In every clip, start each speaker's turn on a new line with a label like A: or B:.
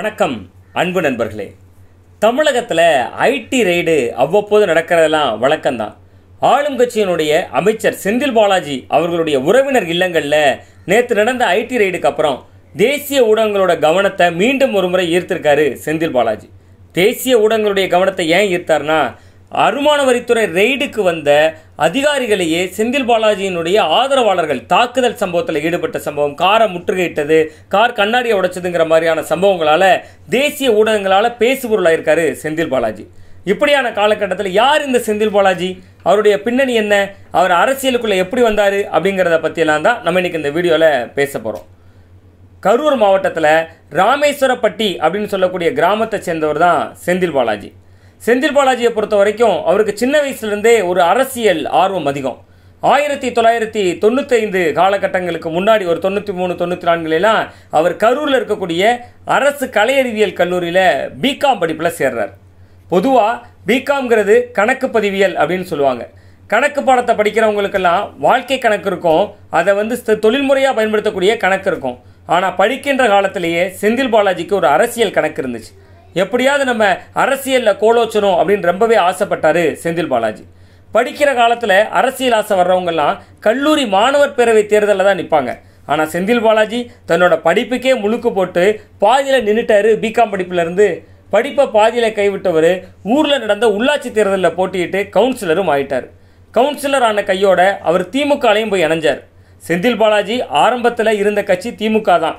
A: வணக்கம் அன்பு நண்பர்களே தமிழகத்தில் ஐடி ரெய்டு அவ்வப்போது நடக்கிறதெல்லாம் வழக்கம்தான் ஆளும் கட்சியினுடைய அமைச்சர் செந்தில் பாலாஜி அவர்களுடைய உறவினர் இல்லங்களில் நேற்று நடந்த ஐடி ரெய்டுக்கு அப்புறம் தேசிய ஊடகங்களோட கவனத்தை மீண்டும் ஒரு முறை ஈர்த்திருக்காரு செந்தில் பாலாஜி தேசிய ஊடகங்களுடைய கவனத்தை ஏன் ஈர்த்தார்னா அருமான வரித்துறை ரெய்டுக்கு வந்த அதிகாரிகளையே செந்தில் பாலாஜியினுடைய ஆதரவாளர்கள் தாக்குதல் சம்பவத்தில் ஈடுபட்ட சம்பவம் காரை முற்றுகையிட்டது கார் கண்ணாடியை உடைச்சதுங்கிற மாதிரியான சம்பவங்களால் தேசிய ஊடகங்களால் பேசுபொருளாக இருக்காரு செந்தில் பாலாஜி இப்படியான காலகட்டத்தில் யார் இந்த செந்தில் பாலாஜி அவருடைய பின்னணி என்ன அவர் அரசியலுக்குள்ளே எப்படி வந்தார் அப்படிங்கிறத பற்றியெல்லாம் தான் நம்ம இன்றைக்கி இந்த வீடியோவில் பேச போகிறோம் கரூர் மாவட்டத்தில் ராமேஸ்வரப்பட்டி அப்படின்னு சொல்லக்கூடிய கிராமத்தை சேர்ந்தவர் தான் செந்தில் பாலாஜி செந்தில் பாலாஜியை பொறுத்த வரைக்கும் அவருக்கு சின்ன வயசுலேருந்தே ஒரு அரசியல் ஆர்வம் அதிகம் ஆயிரத்தி தொள்ளாயிரத்தி தொண்ணூத்தைந்து காலகட்டங்களுக்கு முன்னாடி ஒரு தொண்ணூற்றி மூணு தொண்ணூற்றி நான்குலாம் அவர் கரூரில் இருக்கக்கூடிய அரசு கலையறிவியல் கல்லூரியில் பிகாம் படிப்பில் சேர்றார் பொதுவாக பிகாம்ங்கிறது கணக்கு பதிவியல் அப்படின்னு சொல்லுவாங்க கணக்கு பாடத்தை படிக்கிறவங்களுக்கெல்லாம் வாழ்க்கை கணக்கு இருக்கும் அதை வந்து தொழில்முறையாக பயன்படுத்தக்கூடிய கணக்கு இருக்கும் ஆனால் படிக்கின்ற காலத்திலேயே செந்தில் பாலாஜிக்கு ஒரு அரசியல் கணக்கு இருந்துச்சு எப்படியாவது நம்ம அரசியலில் கோலோச்சணும் அப்படின்னு ரொம்பவே ஆசைப்பட்டார் செந்தில் பாலாஜி படிக்கிற காலத்தில் அரசியல் ஆசை வர்றவங்கெல்லாம் கல்லூரி மாணவர் பேரவை தேர்தலில் தான் நிற்பாங்க ஆனால் செந்தில் பாலாஜி தன்னோட படிப்புக்கே முழுக்கு போட்டு பாதியில் நின்றுட்டாரு பிகாம் படிப்புலேருந்து படிப்பை பாதியில் கைவிட்டவர் ஊரில் நடந்த உள்ளாட்சி தேர்தலில் போட்டியிட்டு கவுன்சிலரும் ஆயிட்டார் கவுன்சிலர் ஆன கையோட அவர் திமுகலையும் போய் இணைஞ்சார் செந்தில் பாலாஜி ஆரம்பத்தில் இருந்த கட்சி திமுக தான்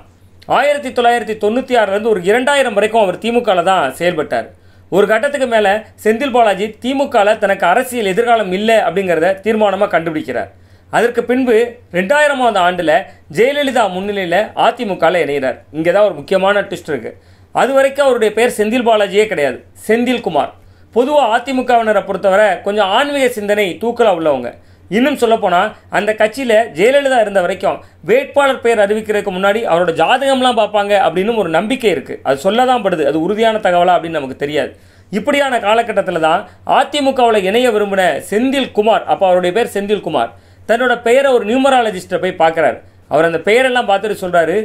A: ஆயிரத்தி தொள்ளாயிரத்தி தொண்ணூற்றி ஆறுலேருந்து ஒரு இரண்டாயிரம் வரைக்கும் அவர் திமுகவில் தான் செயல்பட்டார் ஒரு கட்டத்துக்கு மேலே செந்தில் பாலாஜி திமுகவில் தனக்கு அரசியல் எதிர்காலம் இல்லை அப்படிங்கிறத தீர்மானமாக கண்டுபிடிக்கிறார் அதற்கு பின்பு ரெண்டாயிரமாவது ஆண்டில் ஜெயலலிதா முன்னிலையில் அதிமுகவில் இணைகிறார் இங்கே தான் ஒரு முக்கியமான ட்விஸ்ட் இருக்குது அது வரைக்கும் அவருடைய பெயர் செந்தில் பாலாஜியே கிடையாது செந்தில்குமார் பொதுவாக அதிமுகவினரை பொறுத்தவரை கொஞ்சம் ஆன்மீக சிந்தனை தூக்கலாக உள்ளவங்க இன்னும் சொல்லப்போனால் அந்த கட்சியில் ஜெயலலிதா இருந்த வரைக்கும் வேட்பாளர் பெயர் அறிவிக்கிறதுக்கு முன்னாடி அவரோட ஜாதகம்லாம் பார்ப்பாங்க அப்படின்னு ஒரு நம்பிக்கை இருக்குது அது சொல்ல தான் படுது அது உறுதியான தகவலா அப்படின்னு நமக்கு தெரியாது இப்படியான காலகட்டத்தில் தான் அதிமுகவில் இணைய விரும்பின செந்தில் குமார் அப்போ அவருடைய பேர் செந்தில் குமார் தன்னோட பெயரை ஒரு நியூமராலஜிஸ்டை போய் பார்க்குறாரு அவர் அந்த பெயரெல்லாம் பார்த்துட்டு சொல்கிறாரு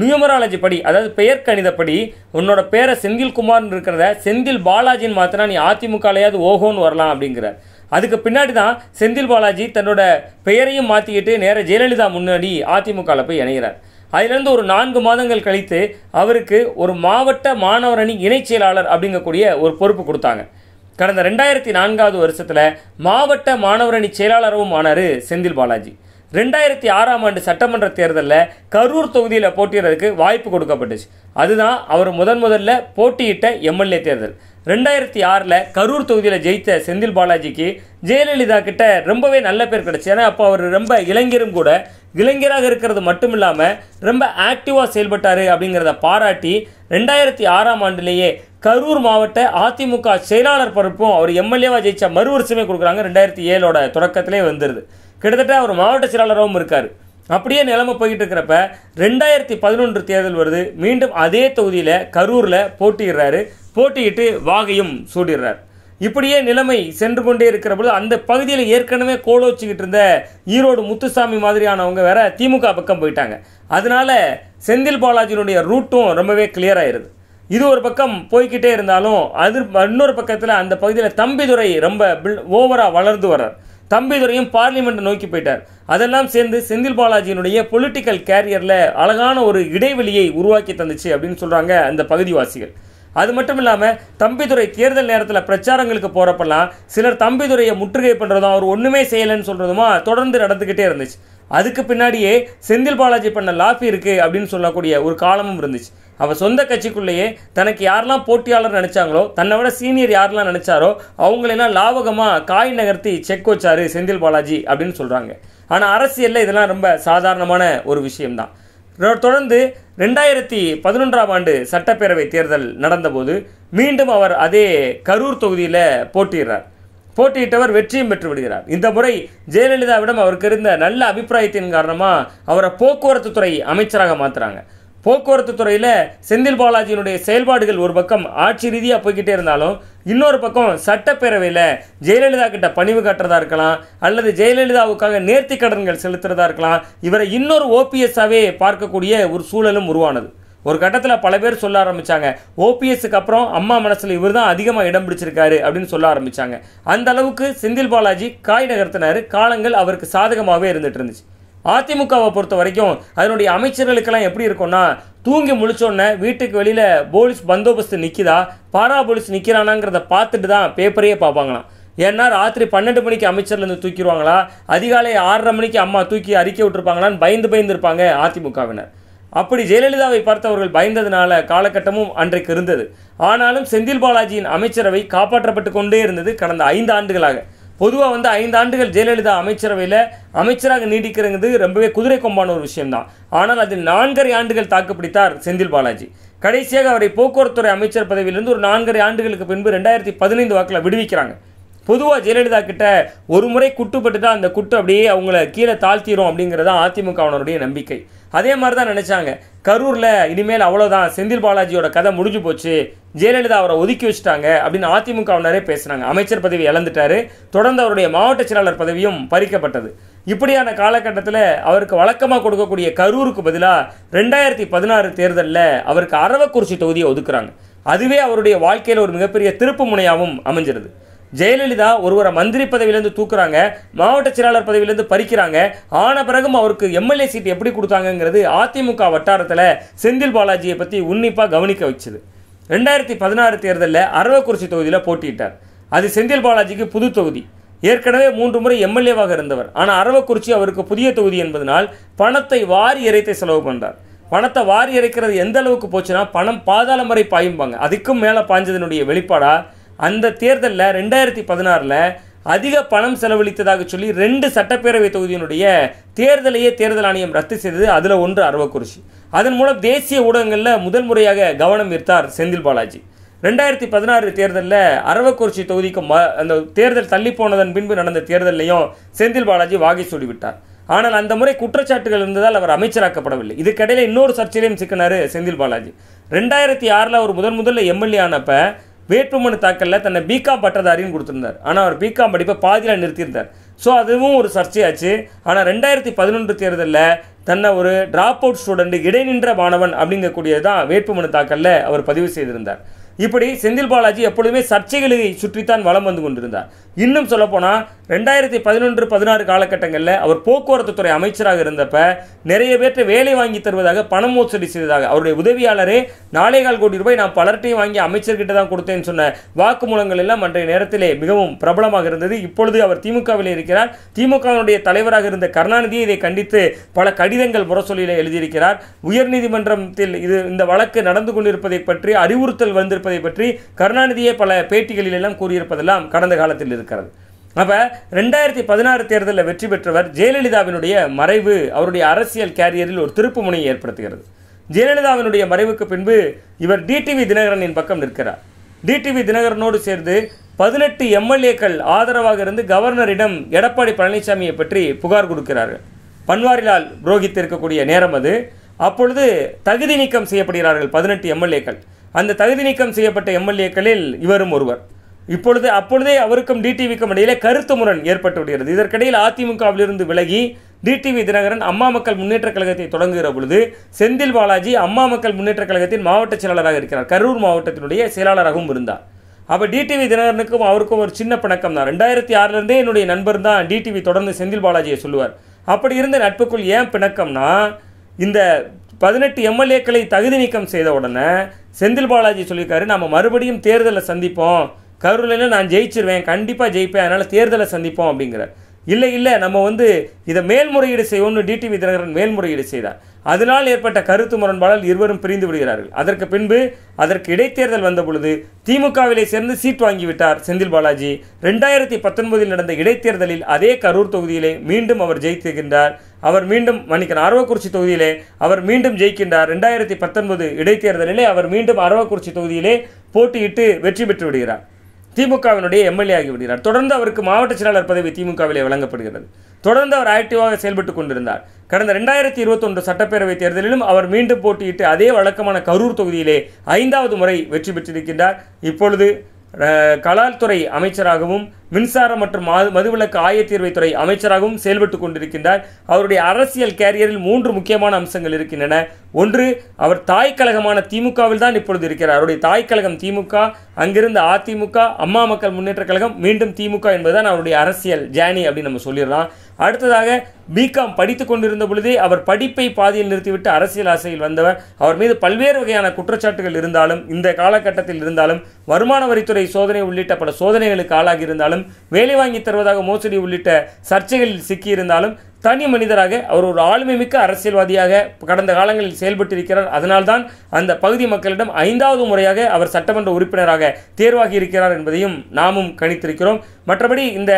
A: நியூமராலஜி படி அதாவது பெயர் கணிதப்படி உன்னோட பேரை செந்தில் குமார்னு இருக்கிறத செந்தில் பாலாஜின்னு மாத்தினா நீ அதிமுகலையாவது ஓஹோன்னு வரலாம் அப்படிங்கிறார் அதுக்கு பின்னாடி தான் செந்தில் பாலாஜி தன்னோட பெயரையும் மாற்றிக்கிட்டு நேர ஜெயலலிதா முன்னாடி அதிமுகவில் போய் இணைகிறார் அதிலிருந்து ஒரு நான்கு மாதங்கள் கழித்து அவருக்கு ஒரு மாவட்ட மாணவரணி இணைச் செயலாளர் அப்படிங்கக்கூடிய ஒரு பொறுப்பு கொடுத்தாங்க கடந்த ரெண்டாயிரத்தி நான்காவது வருஷத்தில் மாவட்ட மாணவரணி செயலாளரும் ஆனார் செந்தில் பாலாஜி ரெண்டாயிரத்தி ஆறாம் ஆண்டு சட்டமன்ற தேர்தலில் கரூர் தொகுதியில் போட்டியிடறதுக்கு வாய்ப்பு கொடுக்கப்பட்டுச்சு அதுதான் அவர் முதன் முதல்ல போட்டியிட்ட எம்எல்ஏ தேர்தல் ரெண்டாயிரத்தி ஆறில் கரூர் தொகுதியில் ஜெயித்த செந்தில் பாலாஜிக்கு ஜெயலலிதா கிட்ட ரொம்பவே நல்ல பேர் கிடச்சி ஏன்னா அப்போ அவர் ரொம்ப இளைஞரும் கூட இளைஞராக இருக்கிறது மட்டும் இல்லாமல் ரொம்ப ஆக்டிவாக செயல்பட்டார் அப்படிங்கிறத பாராட்டி ரெண்டாயிரத்தி ஆறாம் ஆண்டுலேயே கரூர் மாவட்ட அதிமுக செயலாளர் பொறுப்பும் அவர் எம்எல்ஏவாக ஜெயிச்ச மறு வருஷமே கொடுக்குறாங்க ரெண்டாயிரத்தி ஏழோட தொடக்கத்திலே வந்துடுது கிட்டத்தட்ட அவர் மாவட்ட செயலாளராகவும் இருக்கார் அப்படியே நிலைமை போய்கிட்டு இருக்கிறப்ப ரெண்டாயிரத்தி பதினொன்று தேர்தல் வருது மீண்டும் அதே தொகுதியில் கரூரில் போட்டிடுறாரு போட்டியிட்டு வாகையும் சூடிடுறார் இப்படியே நிலைமை சென்று கொண்டே இருக்கிற பொழுது அந்த பகுதியில் ஏற்கனவே கோலோச்சிக்கிட்டு இருந்த ஈரோடு முத்துசாமி மாதிரியானவங்க வேற திமுக பக்கம் போயிட்டாங்க அதனால செந்தில் பாலாஜியினுடைய ரூட்டும் ரொம்பவே கிளியர் ஆயிருது இது ஒரு பக்கம் போய்கிட்டே இருந்தாலும் அது இன்னொரு பக்கத்தில் அந்த பகுதியில் தம்பிதுரை ரொம்ப பில் ஓவராக வளர்ந்து வர்றார் தம்பிதுரையும் பார்லிமெண்ட் நோக்கி போயிட்டார் அதெல்லாம் சேர்ந்து செந்தில் பாலாஜியினுடைய பொலிட்டிக்கல் கேரியரில் அழகான ஒரு இடைவெளியை உருவாக்கி தந்துச்சு அப்படின்னு சொல்கிறாங்க அந்த பகுதிவாசிகள் அது மட்டும் இல்லாமல் தம்பிதுரை தேர்தல் நேரத்தில் பிரச்சாரங்களுக்கு போகிறப்பெல்லாம் சிலர் தம்பிதுரையை முற்றுகை பண்ணுறதும் அவர் ஒன்றுமே செய்யலைன்னு சொல்கிறதுமா தொடர்ந்து நடந்துக்கிட்டே இருந்துச்சு அதுக்கு பின்னாடியே செந்தில் பாலாஜி பண்ண லாஃபி இருக்குது அப்படின்னு சொல்லக்கூடிய ஒரு காலமும் இருந்துச்சு அவள் சொந்த கட்சிக்குள்ளேயே தனக்கு யாரெல்லாம் போட்டியாளர் நினச்சாங்களோ தன்னை விட சீனியர் யாரெல்லாம் நினச்சாரோ அவங்களெல்லாம் லாபகமாக காய் நகர்த்தி செக் வச்சார் செந்தில் பாலாஜி அப்படின்னு சொல்கிறாங்க ஆனால் அரசியலில் இதெல்லாம் ரொம்ப சாதாரணமான ஒரு விஷயம்தான் தொடர்ந்து ரெண்டாயிரத்தி பதினொன்றாம் ஆண்டு சட்டப்பேரவை தேர்தல் நடந்தபோது மீண்டும் அவர் அதே கரூர் தொகுதியில் போட்டிடுறார் போட்டியிட்டவர் வெற்றியும் பெற்று விடுகிறார் இந்த முறை ஜெயலலிதாவிடம் அவருக்கு இருந்த நல்ல அபிப்பிராயத்தின் காரணமாக அவரை போக்குவரத்து துறை அமைச்சராக மாற்றுறாங்க போக்குவரத்து துறையில் செந்தில் பாலாஜியினுடைய செயல்பாடுகள் ஒரு பக்கம் ஆட்சி ரீதியாக போய்கிட்டே இருந்தாலும் இன்னொரு பக்கம் சட்டப்பேரவையில் ஜெயலலிதா கிட்ட பணிவு காட்டுறதா இருக்கலாம் அல்லது ஜெயலலிதாவுக்காக நேர்த்தி கடன்கள் செலுத்துறதா இருக்கலாம் இவரை இன்னொரு ஓபிஎஸ்ஸாகவே பார்க்கக்கூடிய ஒரு சூழலும் உருவானது ஒரு கட்டத்தில் பல பேர் சொல்ல ஆரம்பித்தாங்க ஓபிஎஸ்க்கு அப்புறம் அம்மா மனசில் இவர் தான் அதிகமாக இடம் பிடிச்சிருக்காரு அப்படின்னு சொல்ல ஆரம்பித்தாங்க அந்த அளவுக்கு செந்தில் பாலாஜி காய் நகர்த்தினார் காலங்கள் அவருக்கு சாதகமாகவே இருந்துகிட்டு இருந்துச்சு அதிமுகவை பொறுத்த வரைக்கும் அதனுடைய அமைச்சர்களுக்கெல்லாம் எப்படி இருக்கும்னா தூங்கி முழிச்சோடனே வீட்டுக்கு வெளியில் போலீஸ் பந்தோபஸ்து நிற்கிதா பாரா போலீஸ் நிற்கிறானாங்கிறத பார்த்துட்டு தான் பேப்பரையே பார்ப்பாங்களாம் ஏன்னா ராத்திரி பன்னெண்டு மணிக்கு அமைச்சர்லேருந்து தூக்கிடுவாங்களா அதிகாலை ஆறரை மணிக்கு அம்மா தூக்கி அறிக்கை விட்டுருப்பாங்களான்னு பயந்து பயந்துருப்பாங்க அதிமுகவினர் அப்படி ஜெயலலிதாவை பார்த்தவர்கள் பயந்ததுனால காலகட்டமும் அன்றைக்கு இருந்தது ஆனாலும் செந்தில் பாலாஜியின் அமைச்சரவை காப்பாற்றப்பட்டு கொண்டே இருந்தது கடந்த ஐந்து ஆண்டுகளாக பொதுவாக வந்து ஐந்து ஆண்டுகள் ஜெயலலிதா அமைச்சரவையில் அமைச்சராக நீடிக்கிறது ரொம்பவே குதிரை கொம்பான ஒரு விஷயம்தான் ஆனால் அதில் நான்கரை ஆண்டுகள் தாக்குப்பிடித்தார் செந்தில் பாலாஜி கடைசியாக அவரை போக்குவரத்துறை அமைச்சர் பதவியிலிருந்து ஒரு நான்கரை ஆண்டுகளுக்கு பின்பு ரெண்டாயிரத்தி பதினைந்து வாக்கில் விடுவிக்கிறாங்க பொதுவாக ஜெயலலிதா கிட்ட ஒரு முறை குட்டுப்பட்டு தான் அந்த குட்டு அப்படியே அவங்கள கீழே தாழ்த்திரும் அப்படிங்கிறதான் அதிமுகவினருடைய நம்பிக்கை அதே மாதிரி தான் நினச்சாங்க கரூரில் இனிமேல் அவ்வளோதான் செந்தில் பாலாஜியோட கதை முடிஞ்சு போச்சு ஜெயலலிதா அவரை ஒதுக்கி வச்சுட்டாங்க அப்படின்னு அதிமுகவினரே பேசுகிறாங்க அமைச்சர் பதவி இழந்துட்டாரு தொடர்ந்து அவருடைய மாவட்ட செயலாளர் பதவியும் பறிக்கப்பட்டது இப்படியான காலகட்டத்தில் அவருக்கு வழக்கமாக கொடுக்கக்கூடிய கரூருக்கு பதிலாக ரெண்டாயிரத்தி பதினாறு தேர்தலில் அவருக்கு அரவக்குறிச்சி தொகுதியை ஒதுக்குறாங்க அதுவே அவருடைய வாழ்க்கையில் ஒரு மிகப்பெரிய திருப்பு முனையாகவும் அமைஞ்சிருது ஜெயலலிதா ஒருவரை மந்திரி பதவியிலேருந்து தூக்குறாங்க மாவட்ட செயலாளர் பதவியிலேருந்து பறிக்கிறாங்க ஆன பிறகும் அவருக்கு எம்எல்ஏ சீட் எப்படி கொடுத்தாங்கங்கிறது அதிமுக வட்டாரத்தில் செந்தில் பாலாஜியை பற்றி உன்னிப்பாக கவனிக்க வச்சுது ரெண்டாயிரத்தி பதினாறு தேர்தலில் அரவக்குறிச்சி தொகுதியில் போட்டியிட்டார் அது செந்தில் பாலாஜிக்கு புது தொகுதி ஏற்கனவே மூன்று முறை எம்எல்ஏவாக இருந்தவர் ஆனால் அரவக்குறிச்சி அவருக்கு புதிய தொகுதி என்பதனால் பணத்தை வாரி இறைத்தை செலவு பண்ணுறார் பணத்தை வாரி இறைக்கிறது எந்த அளவுக்கு போச்சுன்னா பணம் பாதாள முறை பாயும்பாங்க அதுக்கும் மேலே பாய்ஞ்சதனுடைய வெளிப்பாடாக அந்த தேர்தலில் ரெண்டாயிரத்தி பதினாறில் அதிக பணம் செலவழித்ததாக சொல்லி ரெண்டு சட்டப்பேரவை தொகுதியினுடைய தேர்தலையே தேர்தல் ஆணையம் ரத்து செய்தது அதில் ஒன்று அரவக்குறிச்சி அதன் மூலம் தேசிய ஊடகங்களில் முதல் முறையாக கவனம் ஈர்த்தார் செந்தில் பாலாஜி ரெண்டாயிரத்தி பதினாறு தேர்தலில் அரவக்குறிச்சி தொகுதிக்கு ம அந்த தேர்தல் தள்ளி போனதன் பின்பு நடந்த தேர்தலையும் செந்தில் பாலாஜி வாகை சூடிவிட்டார் ஆனால் அந்த முறை குற்றச்சாட்டுகள் இருந்ததால் அவர் அமைச்சராக்கப்படவில்லை இதுக்கிடையில் இன்னொரு சர்ச்சையிலையும் சிக்கினார் செந்தில் பாலாஜி ரெண்டாயிரத்தி ஆறில் அவர் முதன் முதல்ல எம்எல்ஏ ஆனப்போ வேட்புமனு தாக்கலில் தன்னை பிகாம் பட்டதாரின்னு கொடுத்துருந்தார் ஆனால் அவர் பிகாம் படிப்பை பாதியில் நிறுத்தியிருந்தார் ஸோ அதுவும் ஒரு சர்ச்சையாச்சு ஆனால் ரெண்டாயிரத்தி பதினொன்று தேர்தலில் தன்னை ஒரு ட்ராப் அவுட் ஸ்டூடெண்ட் இடைநின்ற மாணவன் அப்படிங்கக்கூடியது தான் வேட்புமனு தாக்கலில் அவர் பதிவு செய்திருந்தார் இப்படி செந்தில் பாலாஜி எப்பொழுதுமே சர்ச்சைகளை சுற்றித்தான் வளம் வந்து கொண்டிருந்தார் இன்னும் சொல்லப்போனால் ரெண்டாயிரத்தி பதினொன்று பதினாறு காலகட்டங்களில் அவர் போக்குவரத்து துறை அமைச்சராக இருந்தப்ப நிறைய பேர்ட்டு வேலை வாங்கி தருவதாக பணம் மோசடி செய்ததாக அவருடைய உதவியாளரே நாலேகால் கோடி ரூபாய் நான் பலர்கிட்டையும் வாங்கி அமைச்சர்கிட்ட தான் கொடுத்தேன்னு சொன்ன வாக்குமூலங்கள் எல்லாம் அன்றைய நேரத்திலே மிகவும் பிரபலமாக இருந்தது இப்பொழுது அவர் திமுகவில் இருக்கிறார் திமுகவினுடைய தலைவராக இருந்த கருணாநிதியை இதை கண்டித்து பல கடிதங்கள் முரசொலியில் எழுதியிருக்கிறார் உயர்நீதிமன்றத்தில் இது இந்த வழக்கு நடந்து கொண்டிருப்பதை பற்றி அறிவுறுத்தல் வந்திருப்பதை பற்றி கருணாநிதியே பல பேட்டிகளில் எல்லாம் கூறியிருப்பதெல்லாம் கடந்த காலத்தில் இருக்கிறது அப்போ ரெண்டாயிரத்தி பதினாறு தேர்தலில் வெற்றி பெற்றவர் ஜெயலலிதாவினுடைய மறைவு அவருடைய அரசியல் கேரியரில் ஒரு திருப்பு முனையை ஏற்படுத்துகிறது ஜெயலலிதாவினுடைய மறைவுக்கு பின்பு இவர் டிடிவி தினகரனின் பக்கம் நிற்கிறார் டிடிவி தினகரனோடு சேர்ந்து பதினெட்டு எம்எல்ஏக்கள் ஆதரவாக இருந்து கவர்னரிடம் எடப்பாடி பழனிசாமியை பற்றி புகார் கொடுக்கிறார்கள் பன்வாரிலால் புரோகித் இருக்கக்கூடிய நேரம் அது அப்பொழுது தகுதி நீக்கம் செய்யப்படுகிறார்கள் பதினெட்டு எம்எல்ஏக்கள் அந்த தகுதி நீக்கம் செய்யப்பட்ட எம்எல்ஏக்களில் இவரும் ஒருவர் இப்பொழுது அப்பொழுதே அவருக்கும் டிடிவிக்கும் இடையிலே கருத்து முரண் ஏற்பட்டுவிடுகிறது இதற்கிடையில் அதிமுகவிலிருந்து விலகி டிடிவி தினகரன் அம்மா மக்கள் முன்னேற்றக் கழகத்தை தொடங்குகிற பொழுது செந்தில் பாலாஜி அம்மா மக்கள் முன்னேற்றக் கழகத்தின் மாவட்ட செயலாளராக இருக்கிறார் கரூர் மாவட்டத்தினுடைய செயலாளராகவும் இருந்தார் அப்போ டிடிவி தினகரனுக்கும் அவருக்கும் ஒரு சின்ன பிணக்கம் தான் ரெண்டாயிரத்தி ஆறுலேருந்தே என்னுடைய நண்பர் தான் டிடிவி தொடர்ந்து செந்தில் பாலாஜியை சொல்லுவார் அப்படி இருந்த நட்புக்குள் ஏன் பிணக்கம்னா இந்த பதினெட்டு எம்எல்ஏக்களை தகுதி நீக்கம் செய்த உடனே செந்தில் பாலாஜி சொல்லியிருக்காரு நம்ம மறுபடியும் தேர்தலை சந்திப்போம் கரூரில் நான் ஜெயிச்சிருவேன் கண்டிப்பாக ஜெயிப்பேன் அதனால் தேர்தலை சந்திப்போம் அப்படிங்கிறார் இல்லை இல்லை நம்ம வந்து இதை மேல்முறையீடு செய்வோம்னு டிடிவி தினகரன் மேல்முறையீடு செய்தார் அதனால் ஏற்பட்ட கருத்து முரண்பாடால் இருவரும் பிரிந்து விடுகிறார்கள் அதற்கு பின்பு அதற்கு இடைத்தேர்தல் வந்த பொழுது திமுகவிலே சேர்ந்து சீட் வாங்கிவிட்டார் செந்தில் பாலாஜி ரெண்டாயிரத்தி பத்தொன்பதில் நடந்த இடைத்தேர்தலில் அதே கரூர் தொகுதியிலே மீண்டும் அவர் ஜெயித்திருக்கின்றார் அவர் மீண்டும் மன்னிக்கணும் அரவக்குறிச்சி தொகுதியிலே அவர் மீண்டும் ஜெயிக்கின்றார் ரெண்டாயிரத்தி பத்தொன்பது இடைத்தேர்தலிலே அவர் மீண்டும் அரவக்குறிச்சி தொகுதியிலே போட்டியிட்டு வெற்றி பெற்று விடுகிறார் திமுகவினுடைய எம்எல்ஏ ஆகிவிடுகிறார் தொடர்ந்து அவருக்கு மாவட்ட செயலாளர் பதவி திமுகவிலே வழங்கப்படுகிறது தொடர்ந்து அவர் ஆக்டிவாக செயல்பட்டு கொண்டிருந்தார் கடந்த ரெண்டாயிரத்தி இருபத்தொன்று சட்டப்பேரவைத் தேர்தலிலும் அவர் மீண்டும் போட்டியிட்டு அதே வழக்கமான கரூர் தொகுதியிலே ஐந்தாவது முறை வெற்றி பெற்றிருக்கின்றார் இப்பொழுது கலால்துறை அமைச்சராகவும் மின்சார மற்றும் மதுவிலக்கு ஆயத்தீர்வைத்துறை அமைச்சராகவும் செயல்பட்டு கொண்டிருக்கின்றார் அவருடைய அரசியல் கேரியரில் மூன்று முக்கியமான அம்சங்கள் இருக்கின்றன ஒன்று அவர் தாய் கழகமான திமுகவில் தான் இப்பொழுது இருக்கிறார் அவருடைய தாய் கழகம் திமுக அங்கிருந்து அதிமுக அம்மா மக்கள் முன்னேற்ற கழகம் மீண்டும் திமுக என்பதுதான் அவருடைய அரசியல் ஜேனி அப்படின்னு நம்ம சொல்லிடலாம் அடுத்ததாக பிகாம் படித்து கொண்டிருந்த பொழுதே அவர் படிப்பை பாதியில் நிறுத்திவிட்டு அரசியல் ஆசையில் வந்தவர் அவர் மீது பல்வேறு வகையான குற்றச்சாட்டுகள் இருந்தாலும் இந்த காலகட்டத்தில் இருந்தாலும் வருமான வரித்துறை சோதனை உள்ளிட்ட பல சோதனைகளுக்கு ஆளாகி இருந்தாலும் இருந்தாலும் வேலை வாங்கி தருவதாக மோசடி உள்ளிட்ட சர்ச்சைகளில் சிக்கியிருந்தாலும் தனி மனிதராக அவர் ஒரு ஆளுமைமிக்க அரசியல்வாதியாக கடந்த காலங்களில் செயல்பட்டிருக்கிறார் அதனால்தான் அந்த பகுதி மக்களிடம் ஐந்தாவது முறையாக அவர் சட்டமன்ற உறுப்பினராக தேர்வாகி இருக்கிறார் என்பதையும் நாமும் கணித்திருக்கிறோம் மற்றபடி இந்த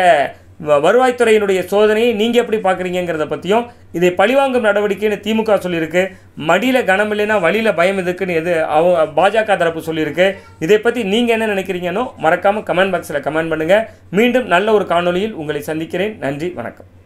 A: வருவாய்த்துறையினுடைய சோதனையை நீங்கள் எப்படி பார்க்குறீங்கிறத பற்றியும் இதை பழிவாங்கும் நடவடிக்கைன்னு திமுக சொல்லியிருக்கு மடியில் கனம் இல்லைன்னா வழியில் பயம் எதுக்குன்னு எது அவ பாஜக தரப்பு சொல்லியிருக்கு இதை பற்றி நீங்கள் என்ன நினைக்கிறீங்கன்னோ மறக்காமல் கமெண்ட் பாக்ஸில் கமெண்ட் பண்ணுங்கள் மீண்டும் நல்ல ஒரு காணொலியில் உங்களை சந்திக்கிறேன் நன்றி வணக்கம்